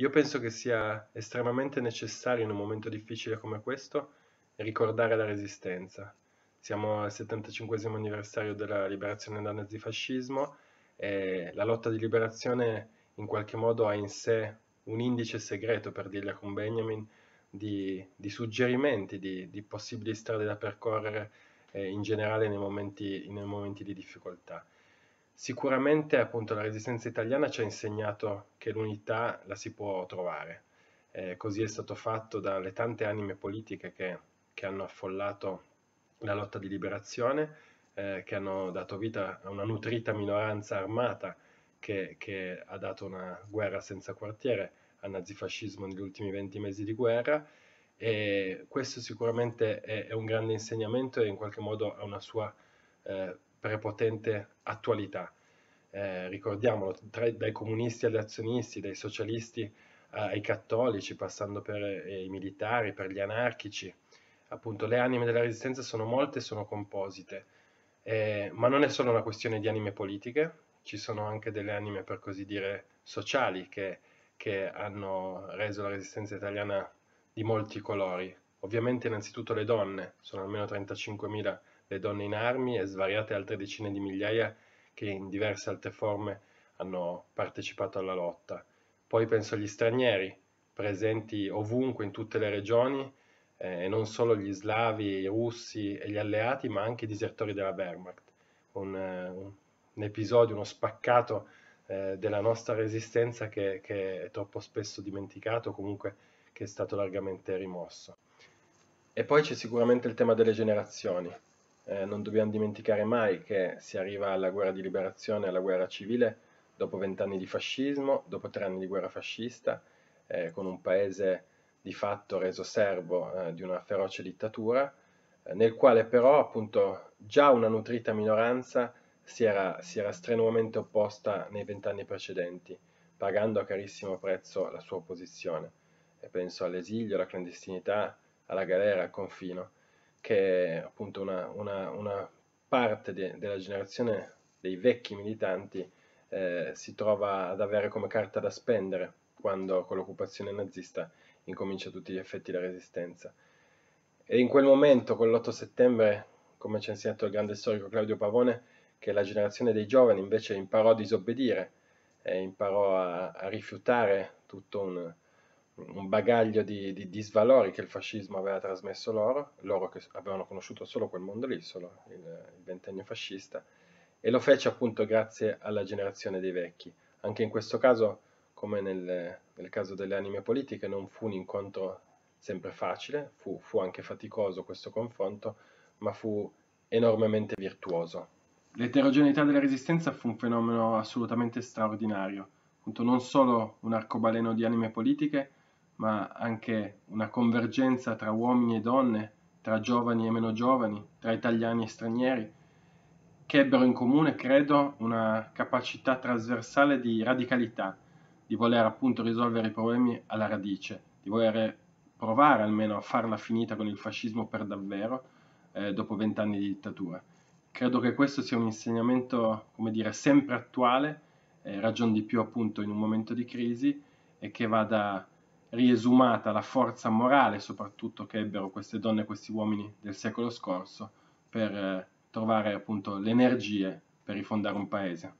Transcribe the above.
Io penso che sia estremamente necessario in un momento difficile come questo ricordare la resistenza. Siamo al 75 anniversario della liberazione dal nazifascismo e la lotta di liberazione in qualche modo ha in sé un indice segreto, per dirla con Benjamin, di, di suggerimenti, di, di, possibili strade da percorrere eh, in generale nei momenti, nei momenti di difficoltà. Sicuramente appunto la resistenza italiana ci ha insegnato che l'unità la si può trovare, eh, così è stato fatto dalle tante anime politiche che, che hanno affollato la lotta di liberazione, eh, che hanno dato vita a una nutrita minoranza armata che, che ha dato una guerra senza quartiere al nazifascismo negli ultimi 20 mesi di guerra e questo sicuramente è, è un grande insegnamento e in qualche modo ha una sua... Eh, prepotente attualità. Eh, ricordiamolo, tra, dai comunisti agli azionisti, dai socialisti eh, ai cattolici, passando per eh, i militari, per gli anarchici, appunto le anime della resistenza sono molte e sono composite, eh, ma non è solo una questione di anime politiche, ci sono anche delle anime per così dire sociali che, che hanno reso la resistenza italiana di molti colori, Ovviamente innanzitutto le donne, sono almeno 35.000 le donne in armi e svariate altre decine di migliaia che in diverse altre forme hanno partecipato alla lotta. Poi penso agli stranieri, presenti ovunque in tutte le regioni, eh, e non solo gli slavi, i russi e gli alleati, ma anche i disertori della Wehrmacht. Un, eh, un, episodio, uno spaccato eh, della nostra resistenza che, che, è troppo spesso dimenticato, comunque che è stato largamente rimosso. E poi c'è sicuramente il tema delle generazioni. Eh, non dobbiamo dimenticare mai che si arriva alla guerra di liberazione, alla guerra civile, dopo vent'anni di fascismo, dopo tre anni di guerra fascista, eh, con un paese di fatto reso servo eh, di una feroce dittatura, eh, nel quale però appunto già una nutrita minoranza si era, si era strenuamente opposta nei vent'anni precedenti, pagando a carissimo prezzo la sua opposizione e penso all'esilio, alla clandestinità, alla galera, al confino, che è appunto una, una, una parte de, della generazione dei vecchi militanti eh, si trova ad avere come carta da spendere quando con l'occupazione nazista incomincia a tutti gli effetti la resistenza. E in quel momento, con l'8 settembre, come ci ha insegnato il grande storico Claudio Pavone, che la generazione dei giovani invece imparò a disobbedire, e imparò a, a rifiutare tutto un, un bagaglio di, di, di, svalori che il fascismo aveva trasmesso loro, loro che avevano conosciuto solo quel mondo lì, solo il, il ventennio fascista, e lo fece appunto grazie alla generazione dei vecchi. Anche in questo caso, come nel, nel caso delle anime politiche, non fu un incontro sempre facile, fu, fu anche faticoso questo confronto, ma fu enormemente virtuoso. L'eterogeneità della resistenza fu un fenomeno assolutamente straordinario, appunto non solo un arcobaleno di anime politiche, ma anche una convergenza tra uomini e donne, tra giovani e meno giovani, tra italiani e stranieri, che ebbero in comune, credo, una capacità trasversale di radicalità, di voler appunto risolvere i problemi alla radice, di voler provare almeno a farla finita con il fascismo per davvero eh, dopo vent'anni di dittatura. Credo che questo sia un insegnamento, come dire, sempre attuale, eh, ragion di più appunto in un momento di crisi e che vada riesumata la forza morale soprattutto che ebbero queste donne e questi uomini del secolo scorso per eh, trovare appunto le energie per rifondare un paese.